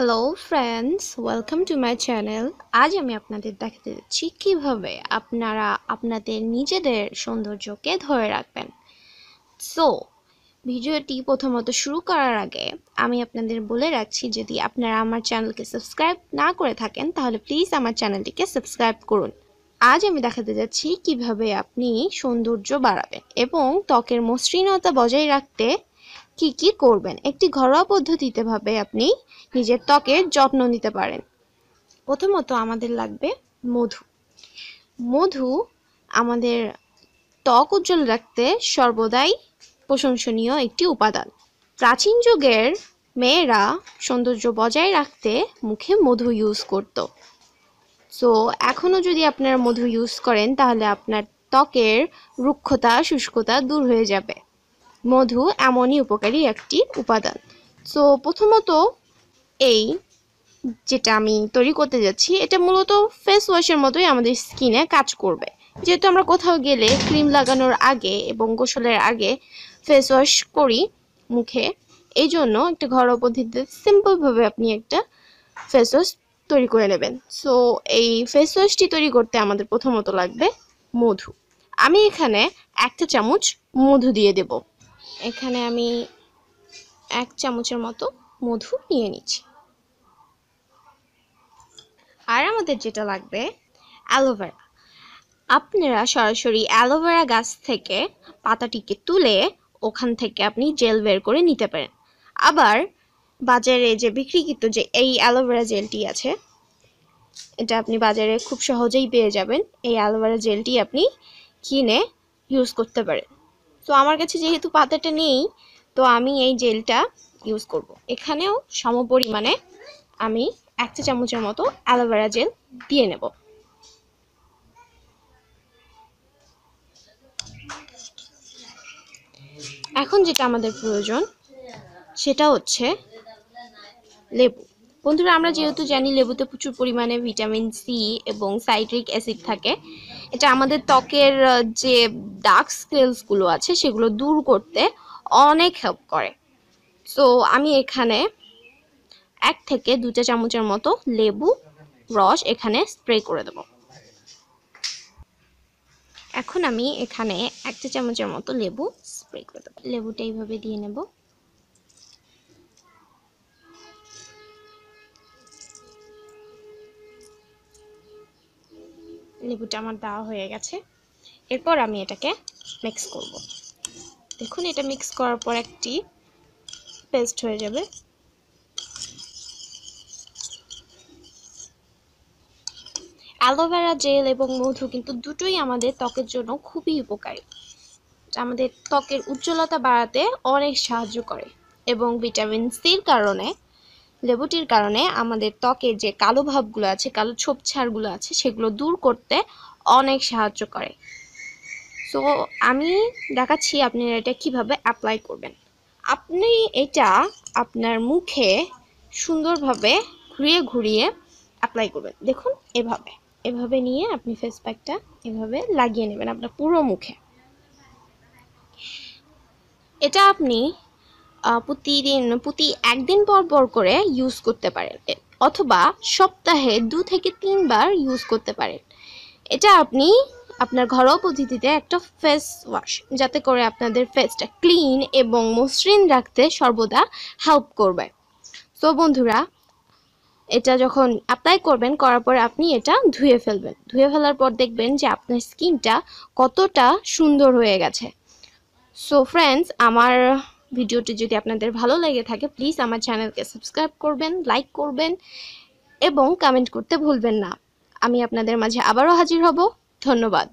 Hello friends welcome to my channel আজ আমি আপনাদের দেখাতে যাচ্ছি কীভাবে আপনারা আপনাদের নিজেদের সৌন্দর্যকে ধরে রাখবেন সো ভিডিওটি প্রথমত শুরু করার আগে আমি আপনাদের বলে রাখছি যদি আপনারা আমার চ্যানেলকে সাবস্ক্রাইব না করে থাকেন তাহলে প্লিজ আমার চ্যানেলটিকে সাবস্ক্রাইব করুন আজ আমি দেখাতে যাচ্ছি কিভাবে আপনি সৌন্দর্য বাড়াবেন এবং ত্বকের মসৃণতা বজায় রাখতে কি কি করবেন একটি ঘরোয়া পদ্ধতিতে ভাবে আপনি নিজের ত্বকের যত্ন নিতে পারেন প্রথমত আমাদের লাগবে মধু মধু আমাদের ত্বক উজ্জ্বল রাখতে সর্বদাই প্রশংসনীয় একটি উপাদান প্রাচীন যুগের মেয়েরা সৌন্দর্য বজায় রাখতে মুখে মধু ইউজ করত সো এখনও যদি আপনারা মধু ইউজ করেন তাহলে আপনার ত্বকের রুক্ষতা শুষ্কতা দূর হয়ে যাবে মধু এমনই উপকারী একটি উপাদান সো প্রথমত এই যেটা আমি তৈরি করতে যাচ্ছি এটা মূলত ফেস ওয়াশের মতোই আমাদের স্কিনে কাজ করবে যেহেতু আমরা কোথাও গেলে ক্রিম লাগানোর আগে এবং গোসলের আগে ফেস ওয়াশ করি মুখে এই জন্য একটা ঘরোয়া পদ্ধতিতে সিম্পলভাবে আপনি একটা ফেস ওয়াশ তৈরি করে নেবেন সো এই ফেস ওয়াশটি তৈরি করতে আমাদের প্রথমত লাগবে মধু আমি এখানে একটা চামচ মধু দিয়ে দেবো এখানে আমি এক চামচের মতো মধু নিয়ে নিচ্ছি আর আমাদের যেটা লাগবে অ্যালোভেরা আপনারা সরাসরি অ্যালোভেরা গাছ থেকে পাতাটিকে তুলে ওখান থেকে আপনি জেল বের করে নিতে পারেন আবার বাজারে যে বিক্রিকৃত যে এই অ্যালোভেরা জেলটি আছে এটা আপনি বাজারে খুব সহজেই পেয়ে যাবেন এই অ্যালোভেরা জেলটি আপনি কিনে ইউজ করতে পারেন তো আমার কাছে যেহেতু পাতাটা নেই তো আমি এই জেলটা ইউজ করব। এখানেও সমপরিমাণে আমি এক চা চামচের মতো অ্যালোভেরা জেল দিয়ে নেব এখন যেটা আমাদের প্রয়োজন সেটা হচ্ছে লেবু বন্ধুরা আমরা যেহেতু জানি লেবুতে প্রচুর পরিমাণে ভিটামিন সি এবং সাইট্রিক অ্যাসিড থাকে এটা আমাদের ত্বকের যে ডার্ক স্কেলসগুলো আছে সেগুলো দূর করতে অনেক হেল্প করে সো আমি এখানে এক থেকে দুটা চামচের মতো লেবু রস এখানে স্প্রে করে দেব এখন আমি এখানে একটা চামচের মতো লেবু স্প্রে করে দেবো লেবুটা এইভাবে দিয়ে নেবো লেবুটা আমার দেওয়া হয়ে গেছে এরপর আমি এটাকে মিক্স করব। দেখুন এটা মিক্স করার পর একটি পেস্ট হয়ে যাবে অ্যালোভেরা জেল এবং মধু কিন্তু দুটোই আমাদের ত্বকের জন্য খুবই উপকারী আমাদের ত্বকের উজ্জ্বলতা বাড়াতে অনেক সাহায্য করে এবং ভিটামিন সির কারণে লেবুটির কারণে আমাদের ত্বকে যে কালো ভাবগুলো আছে কালো ছোপছাড়গুলো আছে সেগুলো দূর করতে অনেক সাহায্য করে সো আমি দেখাচ্ছি আপনারা এটা কিভাবে অ্যাপ্লাই করবেন আপনি এটা আপনার মুখে সুন্দরভাবে ঘুরিয়ে ঘুরিয়ে অ্যাপ্লাই করবেন দেখুন এভাবে এভাবে নিয়ে আপনি ফেস প্যাকটা এভাবে লাগিয়ে নেবেন আপনার পুরো মুখে এটা আপনি প্রতিদিন প্রতি একদিন পর পর করে ইউজ করতে পারেন অথবা সপ্তাহে দু থেকে তিনবার ইউজ করতে পারেন এটা আপনি আপনার ঘরোয়া পদ্ধতিতে একটা ফেস ওয়াশ যাতে করে আপনাদের ফেসটা ক্লিন এবং মসৃণ রাখতে সর্বদা হেল্প করবে তো বন্ধুরা এটা যখন অ্যাপ্লাই করবেন করার পর আপনি এটা ধুয়ে ফেলবেন ধুয়ে ফেলার পর দেখবেন যে আপনার স্কিনটা কতটা সুন্দর হয়ে গেছে সো ফ্রেন্ডস আমার ভিডিওটি যদি আপনাদের ভালো লেগে থাকে প্লিজ আমার চ্যানেলকে সাবস্ক্রাইব করবেন লাইক করবেন এবং কমেন্ট করতে ভুলবেন না আমি আপনাদের মাঝে আবারও হাজির হব ধন্যবাদ